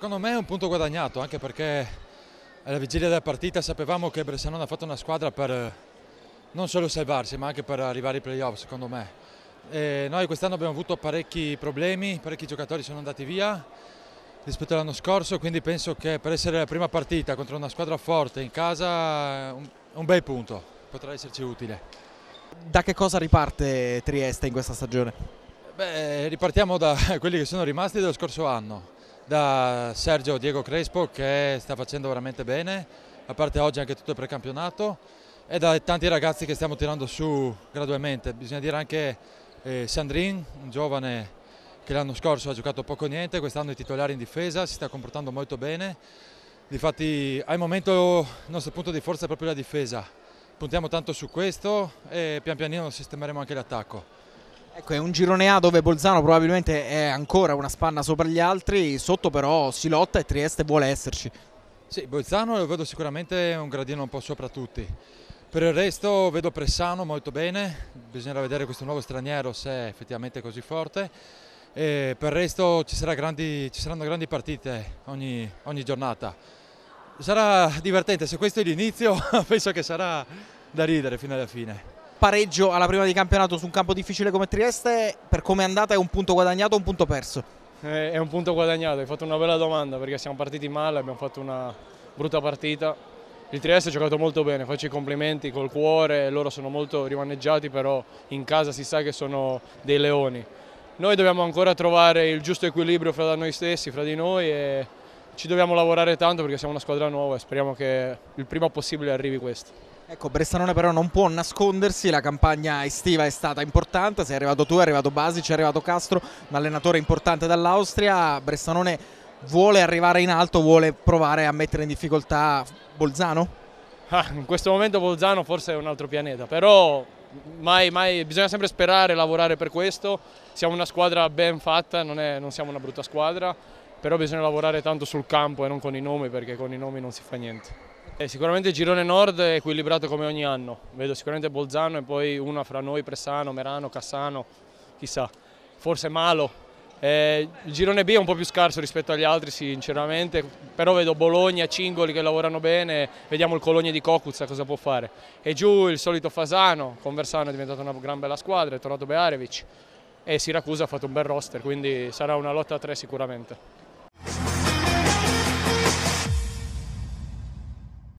Secondo me è un punto guadagnato, anche perché alla vigilia della partita sapevamo che Bressanone ha fatto una squadra per eh, non solo salvarsi, ma anche per arrivare ai playoff, secondo me. E noi quest'anno abbiamo avuto parecchi problemi, parecchi giocatori sono andati via rispetto all'anno scorso, quindi penso che per essere la prima partita contro una squadra forte in casa è un bel punto, potrà esserci utile. Da che cosa riparte Trieste in questa stagione? Beh, ripartiamo da quelli che sono rimasti dello scorso anno da Sergio Diego Crespo che sta facendo veramente bene, a parte oggi anche tutto il precampionato e da tanti ragazzi che stiamo tirando su gradualmente. Bisogna dire anche eh, Sandrin, un giovane che l'anno scorso ha giocato poco o niente, quest'anno è titolare in difesa, si sta comportando molto bene. Difatti al momento il nostro punto di forza è proprio la difesa, puntiamo tanto su questo e pian pianino sistemeremo anche l'attacco. Ecco, è un girone A dove Bolzano probabilmente è ancora una spanna sopra gli altri, sotto però si lotta e Trieste vuole esserci. Sì, Bolzano lo vedo sicuramente un gradino un po' sopra tutti. Per il resto vedo Pressano molto bene, bisognerà vedere questo nuovo straniero se è effettivamente così forte. E per il resto ci, sarà grandi, ci saranno grandi partite ogni, ogni giornata. Sarà divertente, se questo è l'inizio penso che sarà da ridere fino alla fine pareggio alla prima di campionato su un campo difficile come Trieste, per come è andata è un punto guadagnato o un punto perso? Eh, è, un punto guadagnato, hai fatto una bella domanda perché siamo partiti male, abbiamo fatto una brutta partita. Il Trieste ha giocato molto bene, faccio i complimenti col cuore, loro sono molto rimaneggiati, però in casa si sa che sono dei leoni. Noi dobbiamo ancora trovare il giusto equilibrio fra noi stessi, fra di noi e ci dobbiamo lavorare tanto perché siamo una squadra nuova e speriamo che il prima possibile arrivi questo. Ecco, Bressanone però non può nascondersi, la campagna estiva è stata importante, sei arrivato tu, è arrivato Basic, è arrivato Castro, un allenatore importante dall'Austria, Bressanone vuole arrivare in alto, vuole provare a mettere in difficoltà Bolzano? Ah, in questo momento Bolzano forse è un altro pianeta, però mai, mai, bisogna sempre sperare, e lavorare per questo, siamo una squadra ben fatta, non, è, non siamo una brutta squadra, però bisogna lavorare tanto sul campo e non con i nomi perché con i nomi non si fa niente. Eh, sicuramente il girone nord è equilibrato come ogni anno, vedo sicuramente Bolzano e poi una fra noi, Pressano, Merano, Cassano, chissà, forse Malo. Eh, il girone B è un po' più scarso rispetto agli altri sinceramente, però vedo Bologna, Cingoli che lavorano bene, vediamo il Colonia di Cocuzza cosa può fare. E giù il solito Fasano, con Versano è diventata una gran bella squadra, è tornato Bearevic e Siracusa ha fatto un bel roster, quindi sarà una lotta a tre sicuramente.